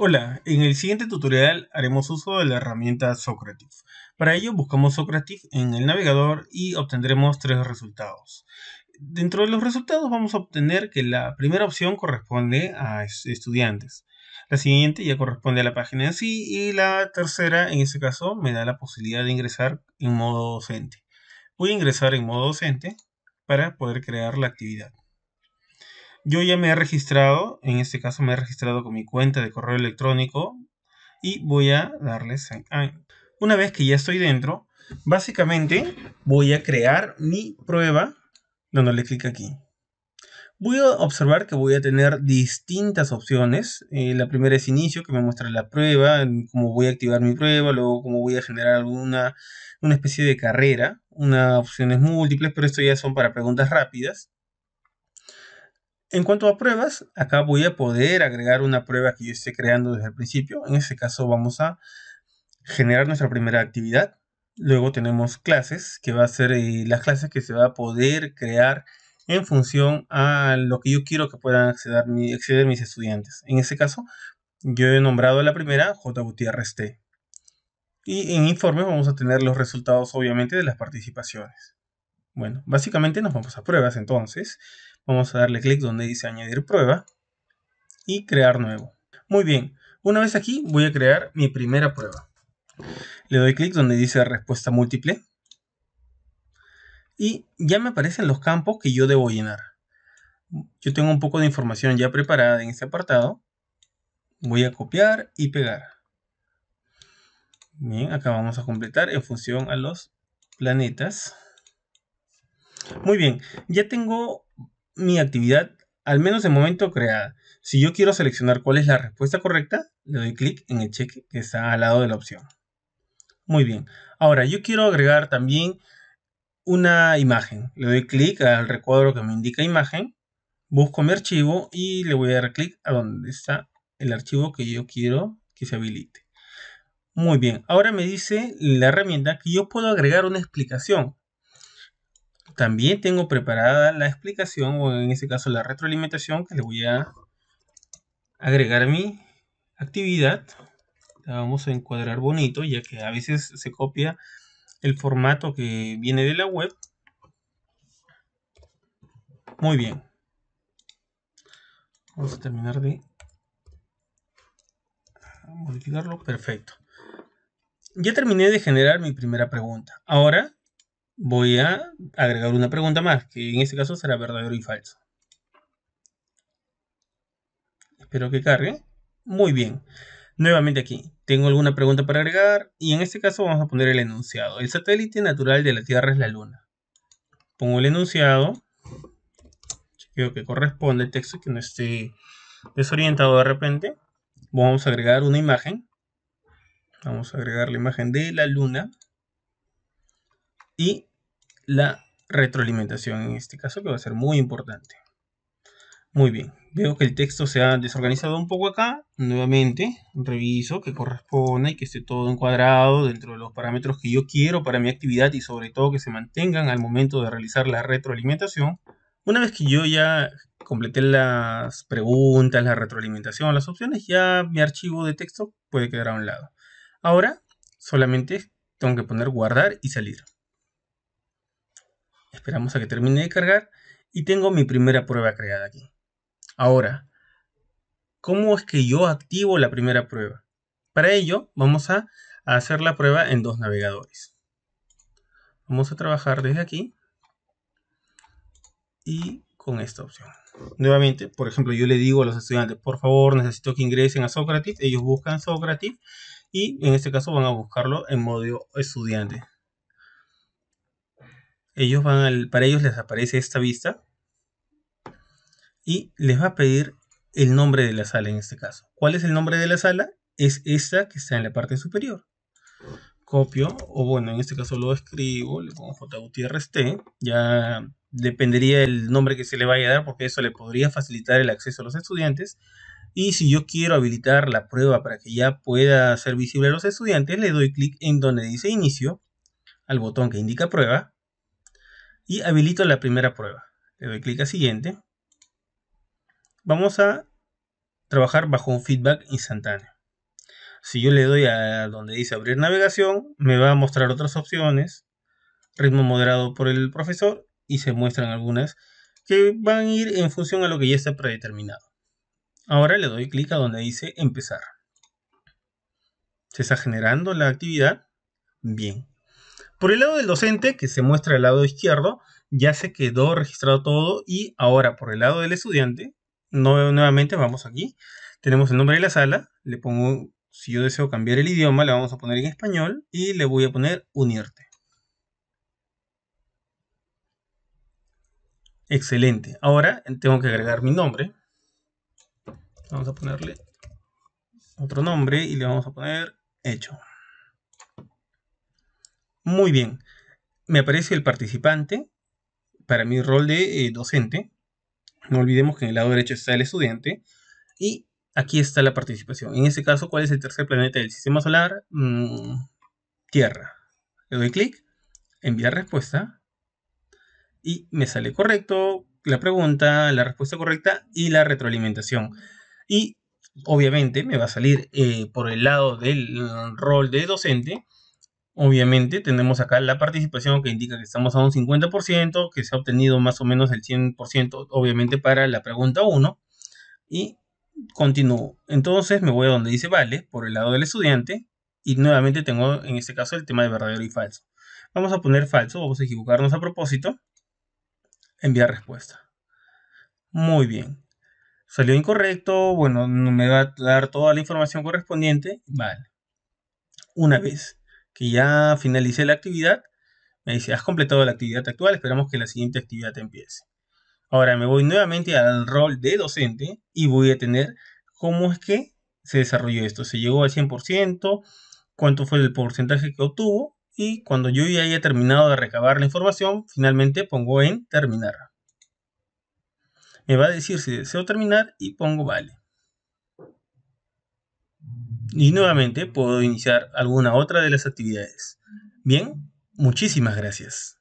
Hola, en el siguiente tutorial haremos uso de la herramienta Socrative. Para ello buscamos Socrative en el navegador y obtendremos tres resultados. Dentro de los resultados vamos a obtener que la primera opción corresponde a estudiantes. La siguiente ya corresponde a la página en sí y la tercera en este caso me da la posibilidad de ingresar en modo docente. Voy a ingresar en modo docente para poder crear la actividad yo ya me he registrado, en este caso me he registrado con mi cuenta de correo electrónico y voy a darle sign Una vez que ya estoy dentro, básicamente voy a crear mi prueba le clic aquí. Voy a observar que voy a tener distintas opciones. Eh, la primera es inicio, que me muestra la prueba, cómo voy a activar mi prueba, luego cómo voy a generar alguna una especie de carrera, unas opciones múltiples, pero esto ya son para preguntas rápidas. En cuanto a pruebas, acá voy a poder agregar una prueba que yo esté creando desde el principio. En este caso vamos a generar nuestra primera actividad. Luego tenemos clases, que va a ser eh, las clases que se va a poder crear en función a lo que yo quiero que puedan acceder, mis estudiantes. En este caso, yo he nombrado a la primera J. Y en informes vamos a tener los resultados, obviamente, de las participaciones. Bueno, básicamente nos vamos a pruebas entonces. Vamos a darle clic donde dice añadir prueba y crear nuevo. Muy bien, una vez aquí voy a crear mi primera prueba. Le doy clic donde dice respuesta múltiple. Y ya me aparecen los campos que yo debo llenar. Yo tengo un poco de información ya preparada en este apartado. Voy a copiar y pegar. Bien, acá vamos a completar en función a los planetas. Muy bien, ya tengo mi actividad, al menos de momento, creada. Si yo quiero seleccionar cuál es la respuesta correcta, le doy clic en el cheque que está al lado de la opción. Muy bien, ahora yo quiero agregar también una imagen. Le doy clic al recuadro que me indica imagen, busco mi archivo y le voy a dar clic a donde está el archivo que yo quiero que se habilite. Muy bien, ahora me dice la herramienta que yo puedo agregar una explicación. También tengo preparada la explicación, o en este caso la retroalimentación, que le voy a agregar mi actividad. La vamos a encuadrar bonito, ya que a veces se copia el formato que viene de la web. Muy bien. Vamos a terminar de modificarlo. Perfecto. Ya terminé de generar mi primera pregunta. Ahora voy a agregar una pregunta más, que en este caso será verdadero y falso. Espero que cargue. Muy bien. Nuevamente aquí, tengo alguna pregunta para agregar y en este caso vamos a poner el enunciado. El satélite natural de la Tierra es la Luna. Pongo el enunciado. Chequeo que corresponde el texto que no esté desorientado de repente. Vamos a agregar una imagen. Vamos a agregar la imagen de la Luna y la retroalimentación en este caso, que va a ser muy importante. Muy bien, veo que el texto se ha desorganizado un poco acá. Nuevamente, reviso que corresponda y que esté todo encuadrado dentro de los parámetros que yo quiero para mi actividad y sobre todo que se mantengan al momento de realizar la retroalimentación. Una vez que yo ya completé las preguntas, la retroalimentación, las opciones, ya mi archivo de texto puede quedar a un lado. Ahora solamente tengo que poner guardar y salir. Esperamos a que termine de cargar y tengo mi primera prueba creada aquí. Ahora, ¿cómo es que yo activo la primera prueba? Para ello vamos a hacer la prueba en dos navegadores. Vamos a trabajar desde aquí y con esta opción. Nuevamente, por ejemplo, yo le digo a los estudiantes, por favor, necesito que ingresen a Socrative. Ellos buscan Socrative y en este caso van a buscarlo en modo estudiante. Ellos van al, para ellos les aparece esta vista y les va a pedir el nombre de la sala en este caso. ¿Cuál es el nombre de la sala? Es esta que está en la parte superior. Copio, o bueno, en este caso lo escribo, le pongo T. ya dependería del nombre que se le vaya a dar porque eso le podría facilitar el acceso a los estudiantes. Y si yo quiero habilitar la prueba para que ya pueda ser visible a los estudiantes, le doy clic en donde dice inicio, al botón que indica prueba, y habilito la primera prueba. Le doy clic a siguiente. Vamos a trabajar bajo un feedback instantáneo. Si yo le doy a donde dice abrir navegación, me va a mostrar otras opciones, ritmo moderado por el profesor y se muestran algunas que van a ir en función a lo que ya está predeterminado. Ahora le doy clic a donde dice empezar. Se está generando la actividad. Bien, por el lado del docente, que se muestra al lado izquierdo, ya se quedó registrado todo y ahora por el lado del estudiante, nuevamente vamos aquí, tenemos el nombre de la sala, le pongo, si yo deseo cambiar el idioma, le vamos a poner en español y le voy a poner unirte. Excelente. Ahora tengo que agregar mi nombre. Vamos a ponerle otro nombre y le vamos a poner hecho. Muy bien. Me aparece el participante para mi rol de eh, docente. No olvidemos que en el lado derecho está el estudiante. Y aquí está la participación. En este caso, ¿cuál es el tercer planeta del sistema solar? Mm, tierra. Le doy clic, enviar respuesta. Y me sale correcto la pregunta, la respuesta correcta y la retroalimentación. Y obviamente me va a salir eh, por el lado del rol de docente Obviamente tenemos acá la participación que indica que estamos a un 50%, que se ha obtenido más o menos el 100%, obviamente para la pregunta 1. Y continúo. Entonces me voy a donde dice vale, por el lado del estudiante, y nuevamente tengo en este caso el tema de verdadero y falso. Vamos a poner falso, vamos a equivocarnos a propósito. Enviar respuesta. Muy bien. Salió incorrecto, bueno, no me va a dar toda la información correspondiente. Vale. Una vez que ya finalicé la actividad, me dice, has completado la actividad actual, esperamos que la siguiente actividad empiece. Ahora me voy nuevamente al rol de docente y voy a tener cómo es que se desarrolló esto. Se llegó al 100%, cuánto fue el porcentaje que obtuvo y cuando yo ya haya terminado de recabar la información, finalmente pongo en terminar. Me va a decir si deseo terminar y pongo vale y nuevamente puedo iniciar alguna otra de las actividades. Bien, muchísimas gracias.